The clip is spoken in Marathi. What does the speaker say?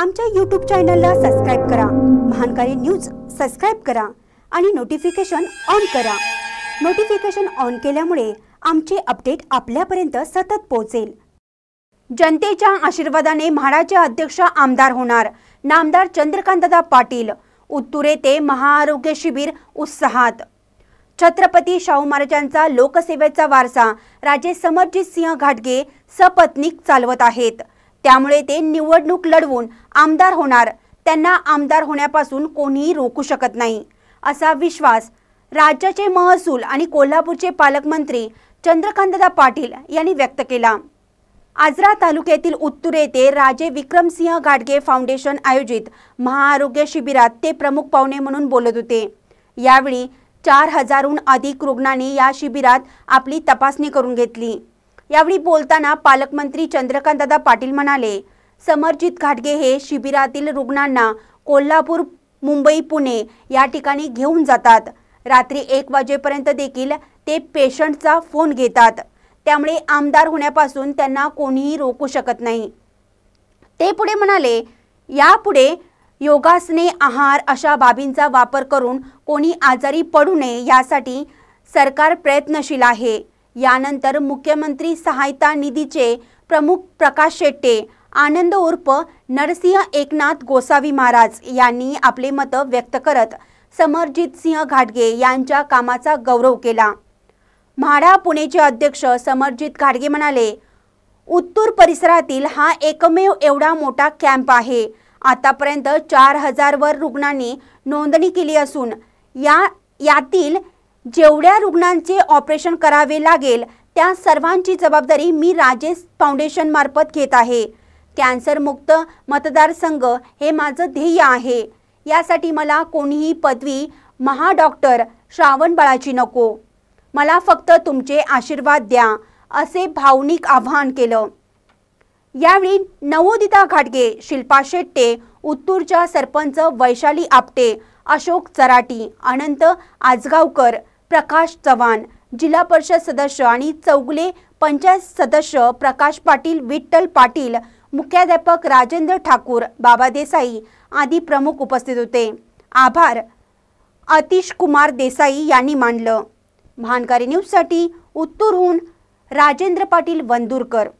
आमच्या यूट्यूब चॅनलला सबस्क्राईब करा महानकारी न्यूज सबस्क्राईब करा आणि नोटिफिकेशन ऑन करा नोटिफिकेशन ऑन केल्यामुळे आमचे अपडेट आपल्यापर्यंत सतत पोहोचेल जनतेच्या आशीर्वादाने म्हाडाचे अध्यक्ष आमदार होणार नामदार चंद्रकांतदा पाटील उत्तुरे ते महाआरोग्य शिबिर उत्साहात छत्रपती शाहू महाराजांचा लोकसेवेचा वारसा राजे समरजित सिंह घाटगे सपत्नीक चालवत आहेत त्यामुळे ते निवडणूक लढवून आमदार होणार त्यांना आमदार होण्यापासून कोणीही रोखू शकत नाही असा विश्वास राज्याचे महसूल आणि कोल्हापूरचे पालकमंत्री चंद्रकांतदा पाटील यांनी व्यक्त केला आजरा तालुक्यातील उत्तुरे येथे राजे विक्रमसिंह गाडगे फाउंडेशन आयोजित महाआरोग्य शिबिरात ते प्रमुख पाहुणे म्हणून बोलत होते यावेळी चार हजारहून अधिक रुग्णांनी या शिबिरात आपली तपासणी करून घेतली यावेळी बोलताना पालकमंत्री दादा पाटील म्हणाले समरजित घाटगे हे शिबिरातील रुग्णांना कोल्हापूर मुंबई पुणे या ठिकाणी घेऊन जातात रात्री एक वाजेपर्यंत देखील ते पेशंटचा फोन घेतात त्यामुळे आमदार होण्यापासून त्यांना कोणीही रोखू शकत नाही ते पुढे म्हणाले यापुढे योगासने आहार अशा बाबींचा वापर करून कोणी आजारी पडू नये यासाठी सरकार प्रयत्नशील आहे यानंतर मुख्यमंत्री सहायता निधीचे प्रमुख प्रकाश शेट्टे आनंद उर्फ नरसिंह एकनाथ गोसावी महाराज यांनी आपले मतं व्यक्त करत समरजित सिंह घाटगे यांच्या कामाचा गौरव केला म्हाडा पुणेचे अध्यक्ष समरजित घाटगे म्हणाले उत्तूर परिसरातील हा एकमेव एवढा मोठा कॅम्प आहे आतापर्यंत चार हजारवर रुग्णांनी नोंदणी केली असून या यातील जेवढ्या रुग्णांचे ऑपरेशन करावे लागेल त्या सर्वांची जबाबदारी मी राजेश फाउंडेशन मार्फत घेत आहे कॅन्सरमुक्त मतदारसंघ हे माझं ध्येय आहे यासाठी मला कोणीही पदवी महाडॉक्टर श्रावण बाळाची नको मला फक्त तुमचे आशीर्वाद द्या असे भावनिक आवाहन केलं यावेळी नवोदिता घाटगे शिल्पा शेट्टे उत्तूरच्या सरपंच वैशाली आपटे अशोक चराटी अनंत आजगावकर प्रकाश चव्हाण जिल्हा परिषद सदस्य आणि चौगले पंचायत सदस्य प्रकाश पाटील विठ्ठल पाटील मुख्याध्यापक राजेंद्र ठाकूर बाबा देसाई आदी प्रमुख उपस्थित होते आभार अतिश कुमार देसाई यांनी मानलं भानकारी न्यूजसाठी उत्तूरहून राजेंद्र पाटील वंदूरकर